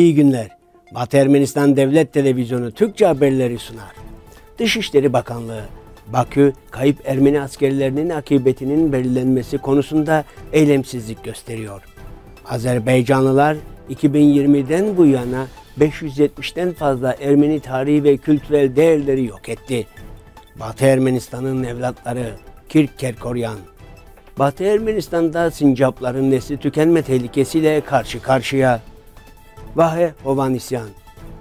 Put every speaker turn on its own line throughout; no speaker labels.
İyi günler. Batı Ermenistan Devlet Televizyonu Türkçe haberleri sunar. Dışişleri Bakanlığı, Bakü, kayıp Ermeni askerlerinin akıbetinin belirlenmesi konusunda eylemsizlik gösteriyor. Azerbaycanlılar 2020'den bu yana 570'ten fazla Ermeni tarihi ve kültürel değerleri yok etti. Batı Ermenistan'ın evlatları Kirk Kerkoryan, Batı Ermenistan'da sincapların nesli tükenme tehlikesiyle karşı karşıya. Vahe Hovanisyan.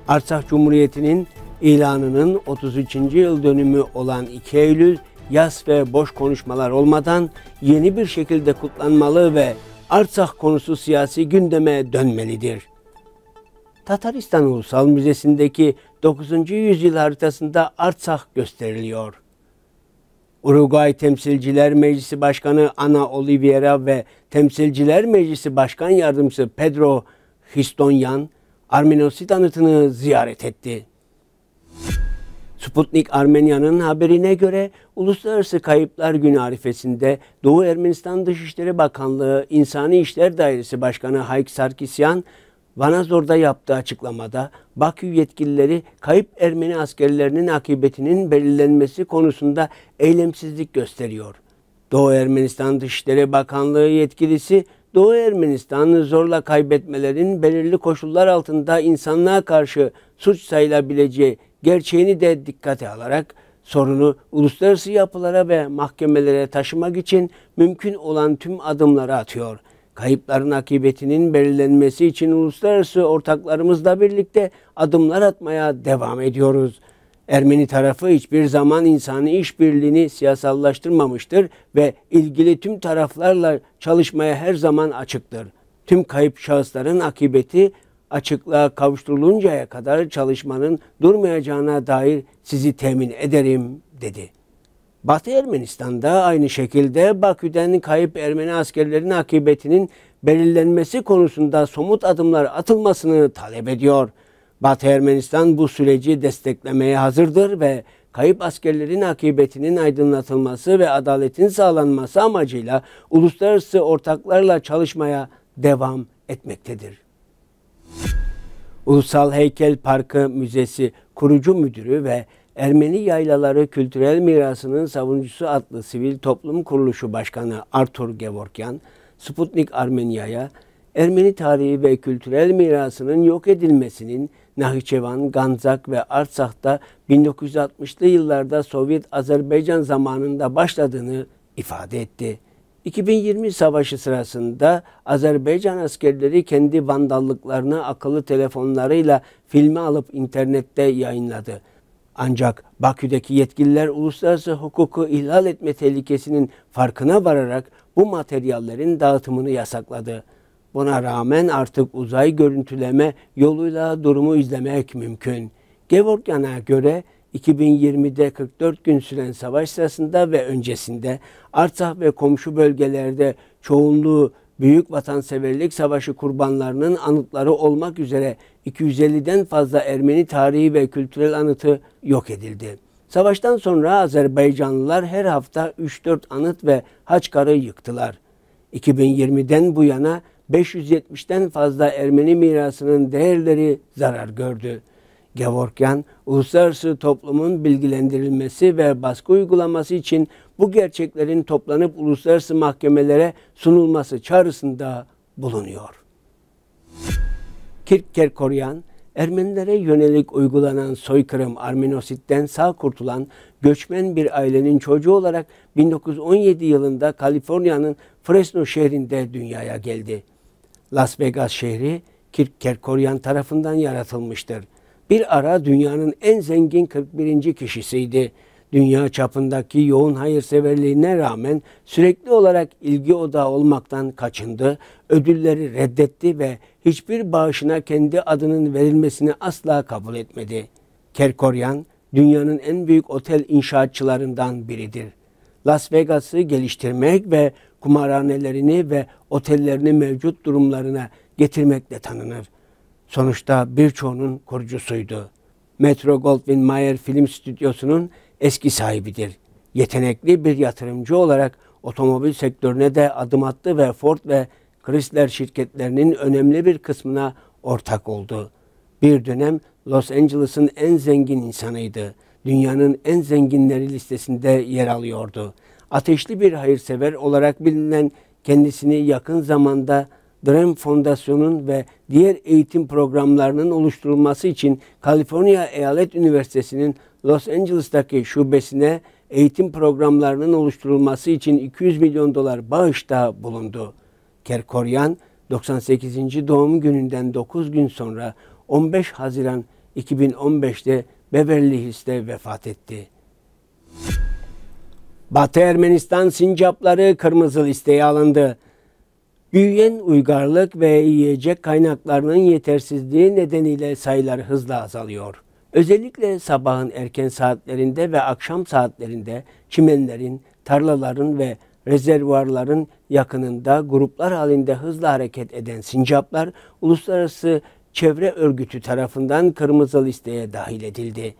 Artsakh Cumhuriyeti'nin ilanının 33. yıl dönümü olan 2 Eylül yaz ve boş konuşmalar olmadan yeni bir şekilde kutlanmalı ve Artsakh konusu siyasi gündeme dönmelidir. Tataristan Ulusal Müzesi'ndeki 9. yüzyıl haritasında Artsakh gösteriliyor. Uruguay Temsilciler Meclisi Başkanı Ana Oliveira ve Temsilciler Meclisi Başkan Yardımcısı Pedro Histonyan, Armenosi anıtını ziyaret etti. Sputnik Armenya'nın haberine göre Uluslararası Kayıplar Günü arifesinde Doğu Ermenistan Dışişleri Bakanlığı İnsani İşler Dairesi Başkanı Hayk Sarkisyan, Vanazor'da yaptığı açıklamada Bakü yetkilileri kayıp Ermeni askerlerinin akıbetinin belirlenmesi konusunda eylemsizlik gösteriyor. Doğu Ermenistan Dışişleri Bakanlığı yetkilisi Doğu Ermenistan'ı zorla kaybetmelerin belirli koşullar altında insanlığa karşı suç sayılabileceği gerçeğini de dikkate alarak sorunu uluslararası yapılara ve mahkemelere taşımak için mümkün olan tüm adımları atıyor. Kayıpların akıbetinin belirlenmesi için uluslararası ortaklarımızla birlikte adımlar atmaya devam ediyoruz. Ermeni tarafı hiçbir zaman insanı işbirliğini siyasallaştırmamıştır ve ilgili tüm taraflarla çalışmaya her zaman açıktır. Tüm kayıp şahısların akıbeti açıklığa kavuşturuluncaya kadar çalışmanın durmayacağına dair sizi temin ederim dedi. Batı Ermenistan'da aynı şekilde Bakü'den kayıp Ermeni askerlerin akıbetinin belirlenmesi konusunda somut adımlar atılmasını talep ediyor.'' Batı Ermenistan bu süreci desteklemeye hazırdır ve kayıp askerlerin akıbetinin aydınlatılması ve adaletin sağlanması amacıyla uluslararası ortaklarla çalışmaya devam etmektedir. Ulusal Heykel Parkı Müzesi kurucu müdürü ve Ermeni Yaylaları Kültürel Mirasının Savuncusu adlı Sivil Toplum Kuruluşu Başkanı Artur Gevorkyan, Sputnik Armenya'ya Ermeni tarihi ve kültürel mirasının yok edilmesinin Nahçıvan, Ganzak ve Artsak'ta 1960'lı yıllarda Sovyet Azerbaycan zamanında başladığını ifade etti. 2020 savaşı sırasında Azerbaycan askerleri kendi vandallıklarını akıllı telefonlarıyla filme alıp internette yayınladı. Ancak Bakü'deki yetkililer uluslararası hukuku ihlal etme tehlikesinin farkına vararak bu materyallerin dağıtımını yasakladı. Buna rağmen artık uzay görüntüleme yoluyla durumu izlemek mümkün. Gevorkyan'a göre 2020'de 44 gün süren savaş sırasında ve öncesinde Artsakh ve komşu bölgelerde çoğunluğu Büyük Vatanseverlik Savaşı kurbanlarının anıtları olmak üzere 250'den fazla Ermeni tarihi ve kültürel anıtı yok edildi. Savaştan sonra Azerbaycanlılar her hafta 3-4 anıt ve haçkarı yıktılar. 2020'den bu yana 570'ten fazla Ermeni mirasının değerleri zarar gördü. Gevorkyan, uluslararası toplumun bilgilendirilmesi ve baskı uygulaması için bu gerçeklerin toplanıp uluslararası mahkemelere sunulması çağrısında bulunuyor. Koryan, Ermenilere yönelik uygulanan soykırım Arminosit'ten sağ kurtulan göçmen bir ailenin çocuğu olarak 1917 yılında Kaliforniya'nın Fresno şehrinde dünyaya geldi. Las Vegas şehri Kirk Kerkorian tarafından yaratılmıştır. Bir ara dünyanın en zengin 41. kişisiydi. Dünya çapındaki yoğun hayırseverliğine rağmen sürekli olarak ilgi odağı olmaktan kaçındı, ödülleri reddetti ve hiçbir bağışına kendi adının verilmesini asla kabul etmedi. Kerkorian dünyanın en büyük otel inşaatçılarından biridir. Las Vegas'ı geliştirmek ve kumarhanelerini ve otellerini mevcut durumlarına getirmekle tanınır. Sonuçta birçoğunun kurucusuydu. Metro Goldwyn Mayer Film Stüdyosu'nun eski sahibidir. Yetenekli bir yatırımcı olarak otomobil sektörüne de adım attı ve Ford ve Chrysler şirketlerinin önemli bir kısmına ortak oldu. Bir dönem Los Angeles'ın en zengin insanıydı. Dünyanın en zenginleri listesinde yer alıyordu ateşli bir hayırsever olarak bilinen kendisini yakın zamanda DREM Fondasyonu'nun ve diğer eğitim programlarının oluşturulması için Kaliforniya Eyalet Üniversitesi'nin Los Angeles'taki şubesine eğitim programlarının oluşturulması için 200 milyon dolar bağışta bulundu. Kerkoryan 98. doğum gününden 9 gün sonra 15 Haziran 2015'te Beverly Hills'te vefat etti. Müzik Batı Ermenistan sincapları kırmızı listeye alındı. Büyüyen uygarlık ve yiyecek kaynaklarının yetersizliği nedeniyle sayılar hızla azalıyor. Özellikle sabahın erken saatlerinde ve akşam saatlerinde çimenlerin, tarlaların ve rezervuarların yakınında gruplar halinde hızla hareket eden sincaplar uluslararası çevre örgütü tarafından kırmızı listeye dahil edildi.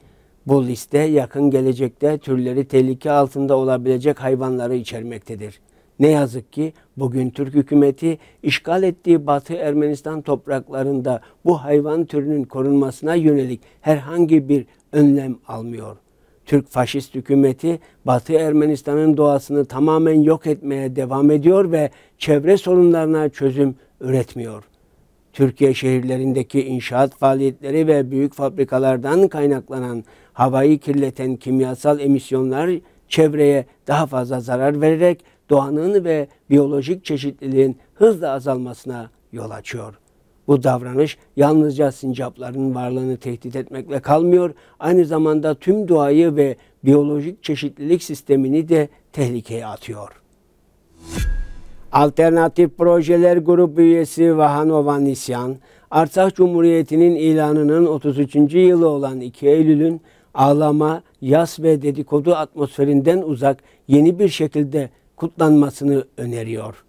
Bu liste yakın gelecekte türleri tehlike altında olabilecek hayvanları içermektedir. Ne yazık ki bugün Türk hükümeti işgal ettiği Batı Ermenistan topraklarında bu hayvan türünün korunmasına yönelik herhangi bir önlem almıyor. Türk faşist hükümeti Batı Ermenistan'ın doğasını tamamen yok etmeye devam ediyor ve çevre sorunlarına çözüm üretmiyor. Türkiye şehirlerindeki inşaat faaliyetleri ve büyük fabrikalardan kaynaklanan havayı kirleten kimyasal emisyonlar çevreye daha fazla zarar vererek doğanın ve biyolojik çeşitliliğin hızla azalmasına yol açıyor. Bu davranış yalnızca sincapların varlığını tehdit etmekle kalmıyor, aynı zamanda tüm doğayı ve biyolojik çeşitlilik sistemini de tehlikeye atıyor. Alternatif Projeler Grup üyesi Vahan Ovan Arsak Cumhuriyeti'nin ilanının 33. yılı olan 2 Eylül'ün ağlama, yas ve dedikodu atmosferinden uzak yeni bir şekilde kutlanmasını öneriyor.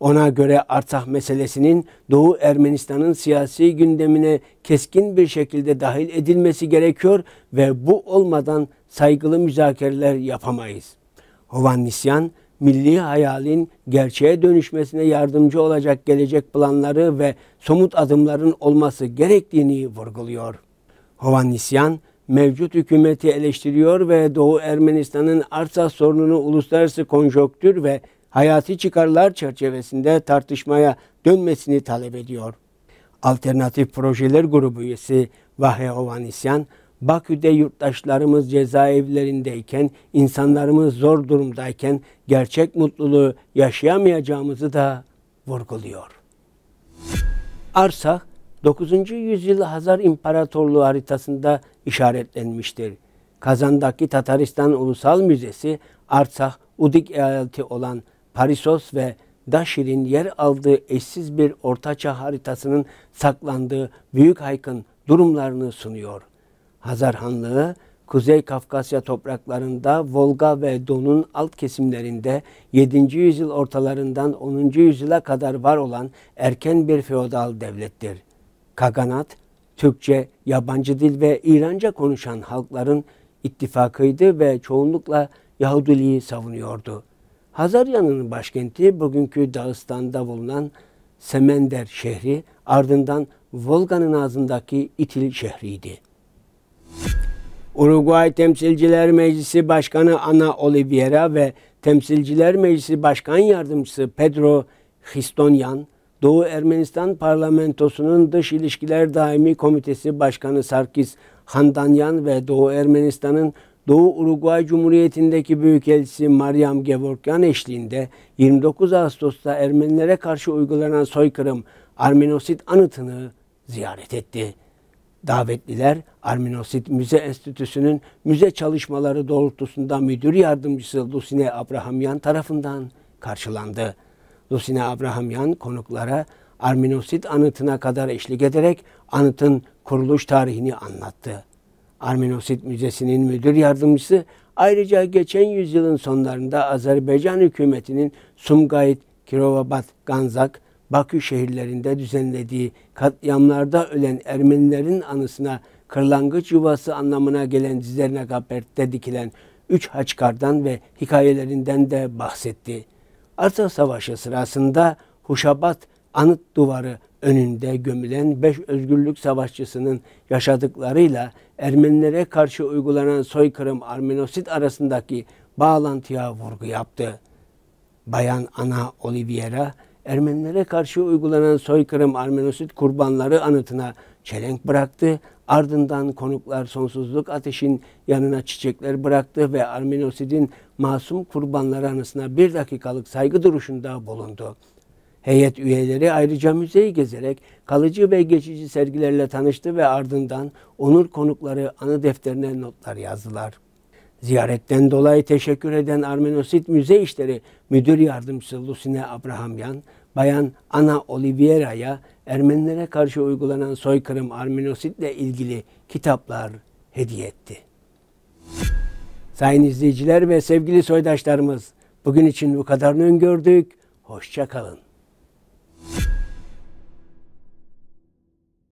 Ona göre Arsak meselesinin Doğu Ermenistan'ın siyasi gündemine keskin bir şekilde dahil edilmesi gerekiyor ve bu olmadan saygılı müzakereler yapamayız. Hovan milli hayalin gerçeğe dönüşmesine yardımcı olacak gelecek planları ve somut adımların olması gerektiğini vurguluyor. Hovannisyan, mevcut hükümeti eleştiriyor ve Doğu Ermenistan'ın arsa sorununu uluslararası konjonktür ve hayati çıkarlar çerçevesinde tartışmaya dönmesini talep ediyor. Alternatif Projeler Grubu üyesi Vahya Hovannisyan, Bakü'de yurttaşlarımız cezaevlerindeyken, insanlarımız zor durumdayken gerçek mutluluğu yaşayamayacağımızı da vurguluyor. Arsak 9. yüzyıl Hazar İmparatorluğu haritasında işaretlenmiştir. Kazan'daki Tataristan Ulusal Müzesi Arsak, Udik eyaleti olan Parisos ve Daşir'in yer aldığı eşsiz bir ortaçağ haritasının saklandığı büyük haykın durumlarını sunuyor. Hazar Hanlığı, Kuzey Kafkasya topraklarında Volga ve Don'un alt kesimlerinde 7. yüzyıl ortalarından 10. yüzyıla kadar var olan erken bir feodal devlettir. Kaganat, Türkçe, yabancı dil ve İranca konuşan halkların ittifakıydı ve çoğunlukla Yahudiliği savunuyordu. Hazaryan'ın başkenti bugünkü Dağıstan'da bulunan Semender şehri ardından Volga'nın ağzındaki İtil şehriydi. Uruguay Temsilciler Meclisi Başkanı Ana Oliveira ve Temsilciler Meclisi Başkan Yardımcısı Pedro Histonyan, Doğu Ermenistan Parlamentosu'nun Dış İlişkiler Daimi Komitesi Başkanı Sarkis Handanyan ve Doğu Ermenistan'ın Doğu Uruguay Cumhuriyeti'ndeki büyükelçisi Mariam Gevorkyan eşliğinde 29 Ağustos'ta Ermenilere karşı uygulanan soykırım Armenosit anıtını ziyaret etti davetliler Arminosit Müze Enstitüsü'nün müze çalışmaları doğrultusunda müdür yardımcısı Lucine Abrahamyan tarafından karşılandı. Lucine Abrahamyan konuklara Arminosit anıtına kadar eşlik ederek anıtın kuruluş tarihini anlattı. Arminosit Müzesi'nin müdür yardımcısı ayrıca geçen yüzyılın sonlarında Azerbaycan hükümetinin Sumgayit Kirovabat Ganzak Bakü şehirlerinde düzenlediği katliamlarda ölen Ermenilerin anısına kırlangıç yuvası anlamına gelen dizlerine kapertte dikilen üç haçkardan ve hikayelerinden de bahsetti. Arsa Savaşı sırasında Huşabat anıt duvarı önünde gömülen beş özgürlük savaşçısının yaşadıklarıyla Ermenilere karşı uygulanan soykırım Armenosit arasındaki bağlantıya vurgu yaptı. Bayan Ana Oliviera Ermenilere karşı uygulanan soykırım Armenosit kurbanları anıtına çelenk bıraktı. Ardından konuklar sonsuzluk ateşin yanına çiçekler bıraktı ve Armenosit'in masum kurbanları anısına bir dakikalık saygı duruşunda bulundu. Heyet üyeleri ayrıca müzeyi gezerek kalıcı ve geçici sergilerle tanıştı ve ardından onur konukları anı defterine notlar yazdılar. Ziyaretten dolayı teşekkür eden Armenosit Müze işleri. Müdür Yardımcısı Lucine Abrahamyan, Bayan Ana Oliviera'ya Ermenilere karşı uygulanan soykırım Armenositle ilgili kitaplar hediye etti. Sayın izleyiciler ve sevgili soydaşlarımız, bugün için bu kadarını öngördük. Hoşça kalın.